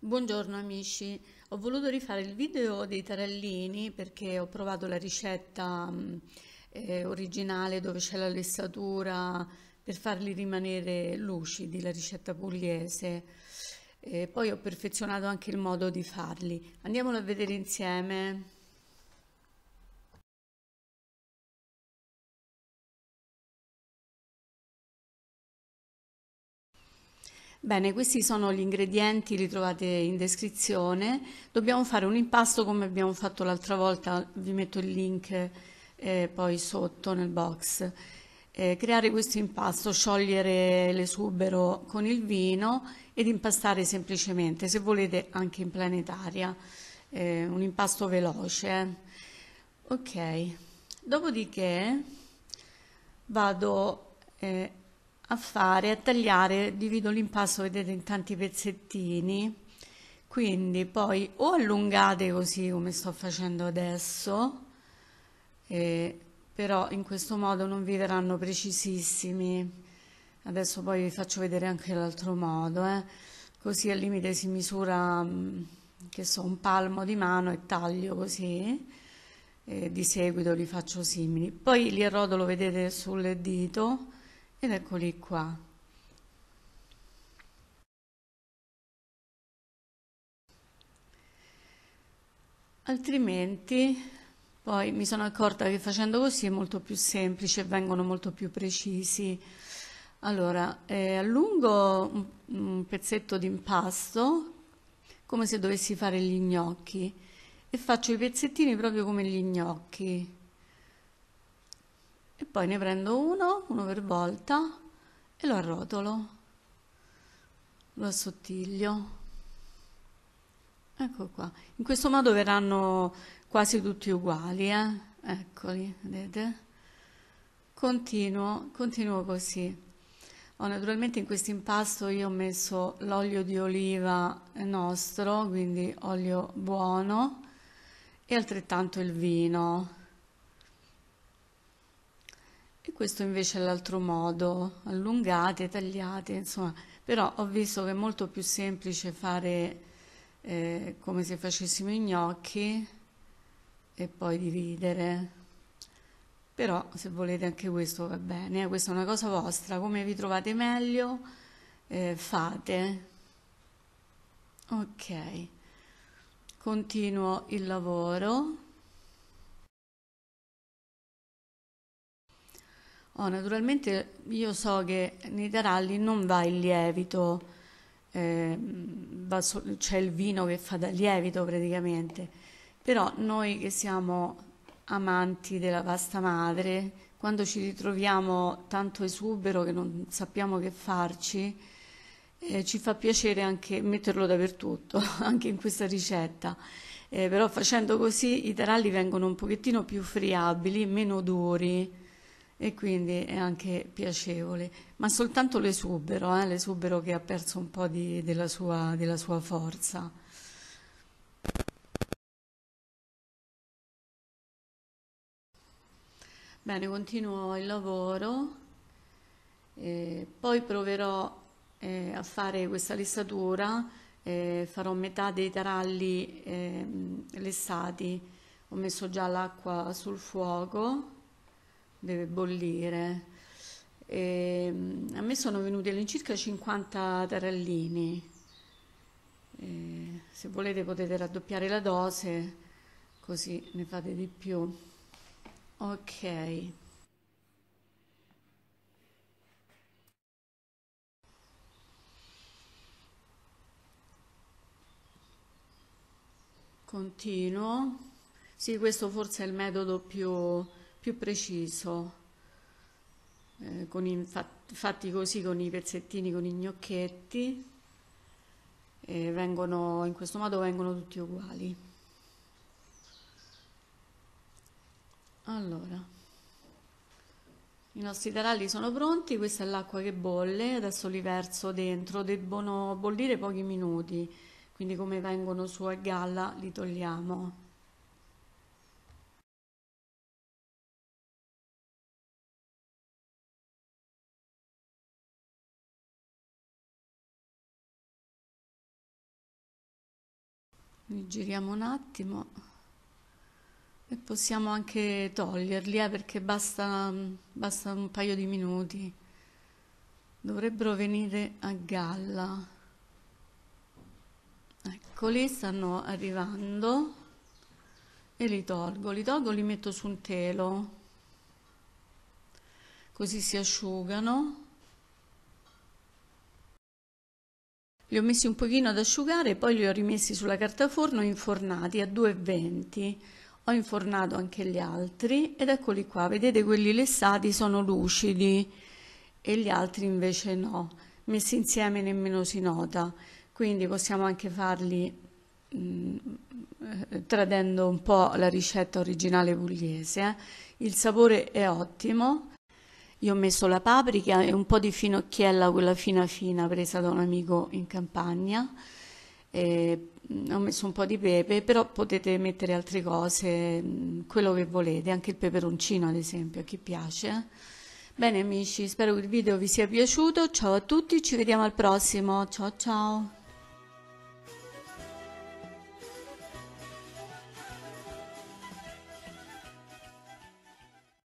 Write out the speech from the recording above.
Buongiorno amici, ho voluto rifare il video dei tarallini perché ho provato la ricetta mm, eh, originale dove c'è la lessatura per farli rimanere lucidi, la ricetta pugliese. E poi ho perfezionato anche il modo di farli. Andiamolo a vedere insieme. Bene, questi sono gli ingredienti, li trovate in descrizione. Dobbiamo fare un impasto come abbiamo fatto l'altra volta, vi metto il link eh, poi sotto nel box. Eh, creare questo impasto, sciogliere l'esubero con il vino ed impastare semplicemente, se volete anche in planetaria, eh, un impasto veloce. Eh. Ok, dopodiché vado eh, a fare, a tagliare, divido l'impasto, vedete, in tanti pezzettini, quindi poi o allungate così come sto facendo adesso, eh, però in questo modo non vi verranno precisissimi, adesso poi vi faccio vedere anche l'altro modo, eh. così al limite si misura, mm, che so, un palmo di mano e taglio così, eh, di seguito li faccio simili, poi li arrotolo, vedete, sul dito, ed eccoli qua. Altrimenti poi mi sono accorta che facendo così è molto più semplice, vengono molto più precisi. Allora, eh, allungo un, un pezzetto di impasto come se dovessi fare gli gnocchi e faccio i pezzettini proprio come gli gnocchi e poi ne prendo uno, uno per volta e lo arrotolo, lo assottiglio. Ecco qua, in questo modo verranno quasi tutti uguali, eh? eccoli, vedete? Continuo, continuo così. Oh, naturalmente in questo impasto io ho messo l'olio di oliva nostro, quindi olio buono, e altrettanto il vino. E questo invece è l'altro modo, allungate, tagliate, insomma. Però ho visto che è molto più semplice fare eh, come se facessimo i gnocchi e poi dividere. Però se volete anche questo va bene, eh. questa è una cosa vostra, come vi trovate meglio eh, fate. Ok, continuo il lavoro. Oh, naturalmente io so che nei taralli non va il lievito, eh, va so- c'è il vino che fa da lievito praticamente, però noi che siamo amanti della pasta madre, quando ci ritroviamo tanto esubero che non sappiamo che farci, eh, ci fa piacere anche metterlo dappertutto, anche in questa ricetta. Eh, però facendo così i taralli vengono un pochettino più friabili, meno duri e quindi è anche piacevole, ma soltanto l'esubero, eh? l'esubero che ha perso un po' di, della, sua, della sua forza. Bene, continuo il lavoro, eh, poi proverò eh, a fare questa lissatura, farò metà dei taralli ehm, lessati, ho messo già l'acqua sul fuoco deve bollire. E, ehm, a me sono venuti all'incirca 50 tarallini. E, ehm, se volete potete raddoppiare la dose, così ne fate di più. Ok. Continuo. Sì, questo forse è il metodo più più preciso, eh, i, fatti così con i pezzettini, con i gnocchetti, e vengono, in questo modo vengono tutti uguali. Allora, i nostri taralli sono pronti, questa è l'acqua che bolle, adesso li verso dentro, debbono bollire pochi minuti, quindi come vengono su a galla li togliamo. Li giriamo un attimo e possiamo anche toglierli eh, perché basta, basta un paio di minuti. Dovrebbero venire a galla. Eccoli, stanno arrivando e li tolgo. Li tolgo, li metto su un telo così si asciugano Li ho messi un pochino ad asciugare e poi li ho rimessi sulla carta forno infornati a 2,20. Ho infornato anche gli altri ed eccoli qua, vedete quelli lessati sono lucidi e gli altri invece no, messi insieme nemmeno si nota, quindi possiamo anche farli mm, eh, tradendo un po' la ricetta originale pugliese. Eh. Il sapore è ottimo, io ho messo la paprika e un po' di finocchiella, quella fina fina, presa da un amico in campagna. E mm, ho messo un po' di pepe, però potete mettere altre cose, mm, quello che volete, anche il peperoncino ad esempio, a chi piace. Bene amici, spero che il video vi sia piaciuto, ciao a tutti, ci vediamo al prossimo, ciao ciao!